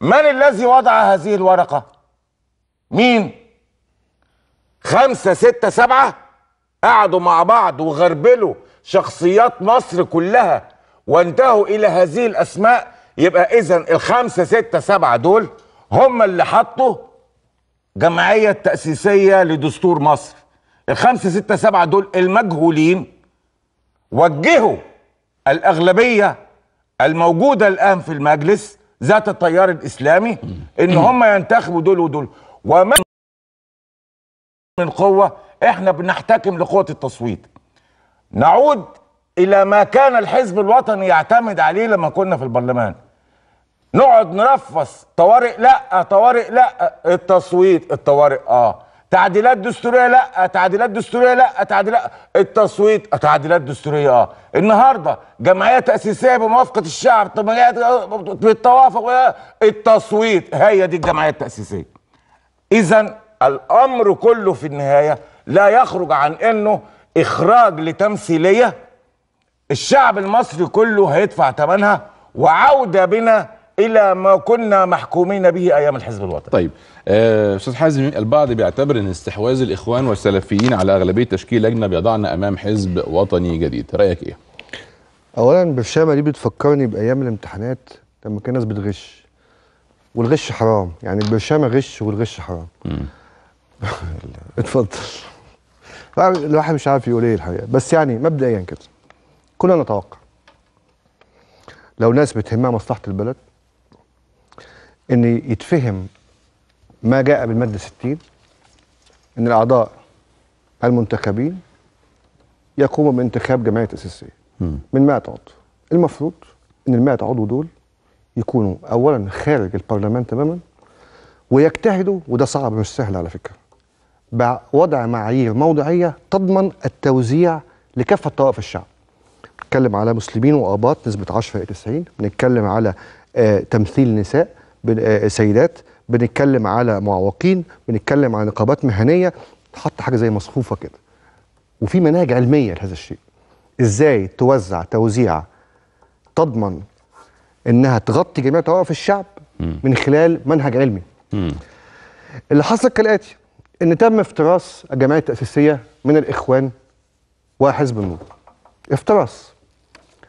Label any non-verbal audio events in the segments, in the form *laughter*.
من الذي وضع هذه الورقة مين خمسة ستة سبعة قعدوا مع بعض وغربلوا شخصيات مصر كلها وانتهوا إلى هذه الأسماء يبقى إذا الخمسة ستة سبعة دول هم اللي حطوا جمعية تأسيسية لدستور مصر الخمسة ستة سبعة دول المجهولين وجهوا الأغلبية الموجودة الآن في المجلس ذات التيار الاسلامي ان *clears throat* هم ينتخبوا دول ودول ومن من قوه احنا بنحتكم لقوه التصويت نعود الى ما كان الحزب الوطني يعتمد عليه لما كنا في البرلمان نقعد نرفص طوارئ لا طوارئ لا التصويت الطوارئ اه تعديلات دستوريه لا تعديلات دستوريه لا تعديلات التصويت تعديلات دستوريه اه النهارده جمعيه تاسيسيه بموافقه الشعب بالتوافق التصويت هي دي الجمعيه التاسيسيه اذا الامر كله في النهايه لا يخرج عن انه اخراج لتمثيليه الشعب المصري كله هيدفع ثمنها وعوده بنا الى ما كنا محكومين به ايام الحزب الوطني. طيب آه، استاذ أه حازم البعض بيعتبر ان استحواذ الاخوان والسلفيين على اغلبيه تشكيل لجنه بيضعنا امام حزب وطني جديد، رايك ايه؟ اولا بالشامه دي بتفكرني بايام الامتحانات لما كان الناس بتغش والغش حرام يعني البرشامه غش والغش حرام. *laughs* اتفضل. الواحد مش عارف يقول ايه الحقيقه بس يعني مبدئيا كده كنا نتوقع لو ناس بتهمها مصلحه البلد ان يتفهم ما جاء بالماده 60 ان الاعضاء المنتخبين يقوموا بانتخاب جمعيه اساسية من 100 عضو المفروض ان ال 100 عضو دول يكونوا اولا خارج البرلمان تماما ويجتهدوا وده صعب مش سهل على فكره بوضع معايير موضعيه تضمن التوزيع لكافه طوائف الشعب بنتكلم على مسلمين واباط نسبه 10 الى 90 بنتكلم على آه تمثيل نساء آه، سيدات بنتكلم على معوقين بنتكلم على نقابات مهنيه تحط حاجه زي مصفوفه كده وفي مناهج علميه لهذا الشيء ازاي توزع توزيع تضمن انها تغطي جميع طوائف الشعب من خلال منهج علمي اللي حصل كالاتي ان تم افتراس الجمعيه التاسيسيه من الاخوان وحزب النور افتراس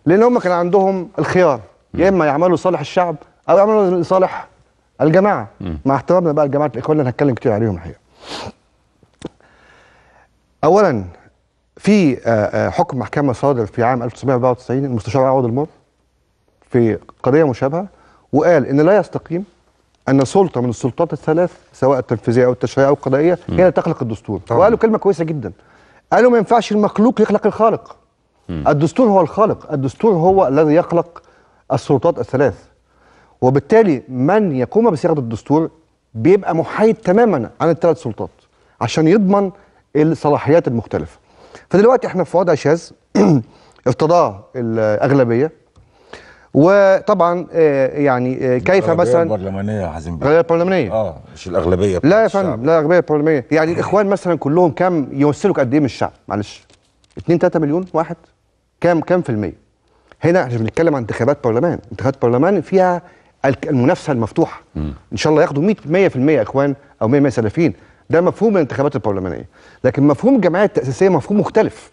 لان هم كان عندهم الخيار يا اما يعملوا صالح الشعب او يعملوا لصالح الجماعه مع احترامنا بقى لجماعه الاخوان اللي هنتكلم كتير عليهم الحقيقه. اولا في آه، آه، حكم محكمه صادر في عام 1994 المستشار عوض المر في قضيه مشابهه وقال ان لا يستقيم ان سلطه من السلطات الثلاث سواء التنفيذيه او التشريعيه او القضائيه هي اللي تخلق الدستور طبعا. وقالوا كلمه كويسه جدا قالوا ما ينفعش المخلوق يخلق الخالق م. الدستور هو الخالق الدستور هو الذي يخلق السلطات الثلاث وبالتالي من يقوم بصياغه الدستور بيبقى محايد تماما عن الثلاث سلطات عشان يضمن الصلاحيات المختلفه فدلوقتي احنا في وضع شاذ *clears throat* ارتضاه الاغلبيه وطبعا آه، يعني آه، كيف مثلا البرلمانيه يا عزيزي البرلمانيه اه مش الاغلبيه لا يا فندم لا الاغلبيه البرلمانيه يعني *clears throat* الاخوان مثلا كلهم كم يمثلوا قد ايه من الشعب معلش 2 3 مليون واحد كام كام في الميه هنا احنا بنتكلم عن انتخابات برلمان انتخابات برلمان فيها المنافسه المفتوحه م. ان شاء الله ياخدوا 100% اخوان او 100% سلفيين ده مفهوم الانتخابات البرلمانيه لكن مفهوم الجمعيه التاسيسيه مفهوم مختلف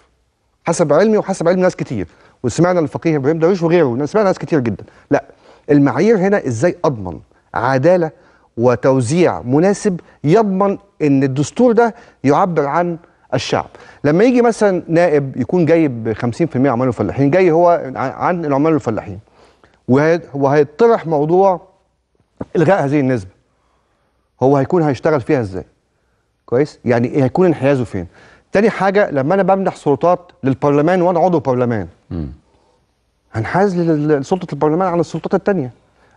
حسب علمي وحسب علم ناس كتير وسمعنا الفقيه ابراهيم درويش وغيره سمعنا ناس كتير جدا لا المعايير هنا ازاي اضمن عداله وتوزيع مناسب يضمن ان الدستور ده يعبر عن الشعب لما يجي مثلا نائب يكون جايب 50% عمال وفلاحين يعني جاي هو عن العمال والفلاحين وهيطرح موضوع الغاء هذه النسبه هو هيكون هيشتغل فيها ازاي كويس يعني إيه؟ هيكون انحيازه فين تاني حاجه لما انا بمنح سلطات للبرلمان وانا عضو برلمان هنحاز لسلطه البرلمان عن السلطات التانيه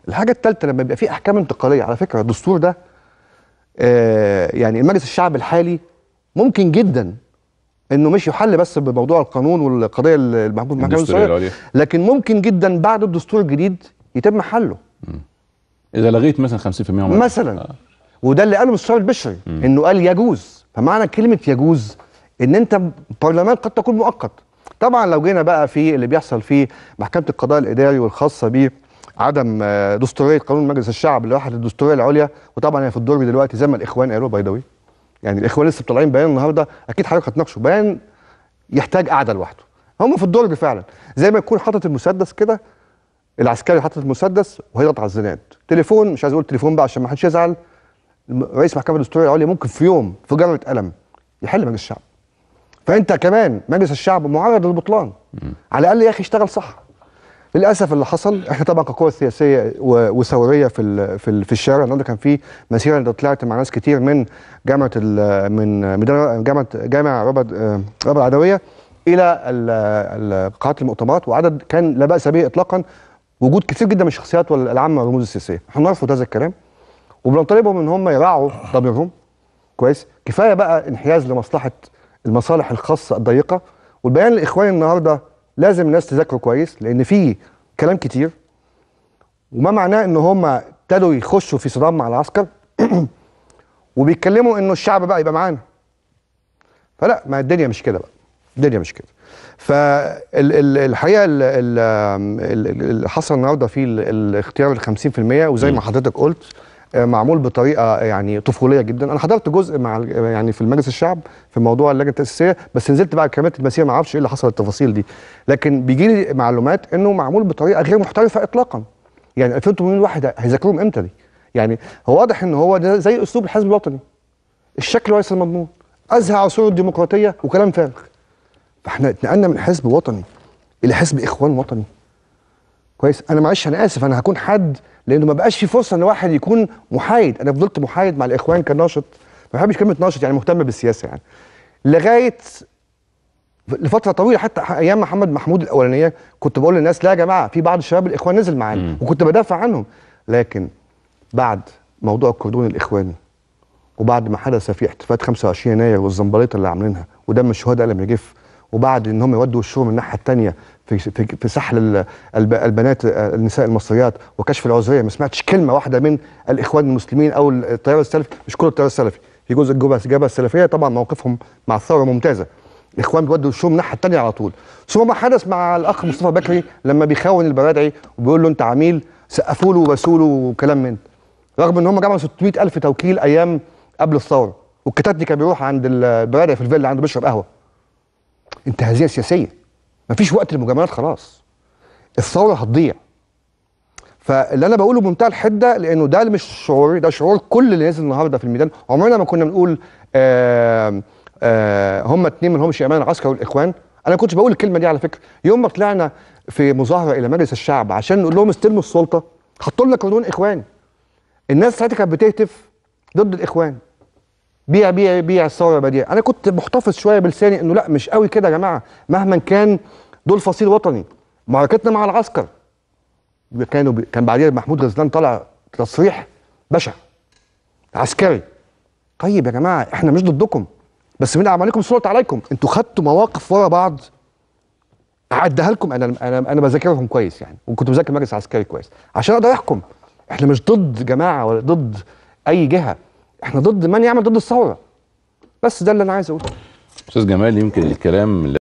الحاجه الثالثه لما بيبقى في احكام انتقاليه على فكره الدستور ده آه يعني المجلس الشعب الحالي ممكن جدا انه مش يحل بس بموضوع القانون والقضيه المحكوم المحكمه لكن ممكن جدا بعد الدستور الجديد يتم حله مم. اذا لغيت مثلا 50% من مثلا آه. وده اللي قاله مستشار البشري مم. انه قال يجوز فمعنى كلمه يجوز ان انت برلمان قد تكون مؤقت طبعا لو جينا بقى في اللي بيحصل في محكمه القضاء الاداري والخاصه بيه عدم آه، دستوريه قانون مجلس الشعب لوحده الدستوريه العليا وطبعا هي في الدرج دلوقتي زي ما الاخوان قالوا باي ذا يعني الاخوان لسه طالعين بيان النهارده اكيد حضرتك هتناقشه بيان يحتاج قعده لوحده هم في الدرج فعلا زي ما يكون حاطط المسدس كده العسكري حاطط المسدس وهيضغط على الزناد تليفون مش عايز اقول تليفون بقى عشان ما حدش يزعل رئيس محكمه الدستوريه العليا ممكن في يوم في جره قلم يحل مجلس الشعب فانت كمان مجلس الشعب معرض للبطلان على الاقل يا اخي اشتغل صح للاسف اللي حصل احنا طبعا كقوى سياسيه وثوريه في في, في الشارع النهارده كان في مسيره انا طلعت مع ناس كتير من جامعه من جامعه جامعه ربط ربط العدويه الى قاعات المؤتمرات وعدد كان لا باس به اطلاقا وجود كتير جدا من الشخصيات والعامه والرموز السياسيه احنا نرفض هذا الكلام وبنطالبهم ان هم يراعوا ضميرهم كويس كفايه بقى انحياز لمصلحه المصالح الخاصه الضيقه والبيان الاخواني النهارده لازم الناس تذاكره كويس لان في كلام كتير وما معناه ان هم ابتدوا يخشوا في صدام مع العسكر *clears throat* وبيتكلموا انه الشعب بقى يبقى معانا فلا ما الدنيا مش كده بقى الدنيا مش كده فالحقيقه اللي حصل النهارده في الاختيار ال 50% وزي ما حضرتك قلت معمول بطريقه يعني طفوليه جدا انا حضرت جزء مع يعني في المجلس الشعب في موضوع اللجنه التاسيسيه بس نزلت بقى كلمات المسيره ما اعرفش ايه اللي حصل التفاصيل دي لكن بيجي لي معلومات انه معمول بطريقه غير محترفه اطلاقا يعني 2800 واحد هيذاكروهم امتى دي يعني هو واضح ان هو ده زي اسلوب الحزب الوطني الشكل ليس المضمون ازهى عصور الديمقراطيه وكلام فارغ فاحنا اتنقلنا من حزب وطني الى حزب اخوان وطني كويس انا معلش انا اسف انا هكون حد لانه ما بقاش في فرصه ان واحد يكون محايد انا فضلت محايد مع الاخوان كناشط ما بحبش كلمه ناشط يعني مهتم بالسياسه يعني لغايه لفتره طويله حتى ايام محمد محمود الاولانيه كنت بقول للناس لا يا جماعه في بعض الشباب الاخوان نزل معانا وكنت بدافع عنهم لكن بعد موضوع الكردون الاخواني وبعد ما حدث في احتفالات 25 يناير والزنبليطه اللي عاملينها ودم الشهداء لما بنجف وبعد ان هم يودوا وشهم الناحيه الثانيه في في سحل البنات آه، النساء المصريات وكشف العذريه ما سمعتش كلمه واحده من الاخوان المسلمين او التيار السلفي مش كل التيار السلفي في جزء الجبهه السلفيه طبعا موقفهم مع الثوره ممتازه الاخوان بيودوا وشهم الناحيه الثانيه على طول ثم ما حدث مع الاخ مصطفى بكري لما بيخون البرادعي وبيقول له انت عميل سقفوا له وبسوله له وكلام من رغم ان هم جمعوا 600 الف توكيل ايام قبل الثوره والكتات دي كان بيروح عند البرادعي في الفيلا عنده بيشرب قهوه انتهازيه سياسيه مفيش وقت للمجاملات خلاص الثوره هتضيع فاللي انا بقوله بمنتهى الحده لانه ده مش شعوري ده شعور كل اللي نازل النهارده في الميدان عمرنا ما كنا بنقول آآ آه، آآ آه، هم اتنين همش امان العسكر والاخوان انا كنتش بقول الكلمه دي على فكره يوم ما طلعنا في مظاهره الى مجلس الشعب عشان نقول لهم استلموا السلطه حطوا لنا قانون اخواني الناس ساعتها كانت بتهتف ضد الاخوان بيع بيع بيع الثوره البديعه انا كنت محتفظ شويه بلساني انه لا مش قوي كده يا جماعه مهما كان دول فصيل وطني معركتنا مع العسكر كانوا بي... كان بعديها محمود غزلان طلع تصريح بشع عسكري طيب يا جماعه احنا مش ضدكم بس مين عمل لكم سلطه عليكم انتوا خدتوا مواقف ورا بعض اعدها لكم انا انا انا بذاكرهم كويس يعني وكنت بذاكر مجلس عسكري كويس عشان اقدر احكم احنا مش ضد جماعه ولا ضد اي جهه احنا ضد من يعمل ضد الثوره بس ده اللي انا عايز اقوله استاذ جمال يمكن الكلام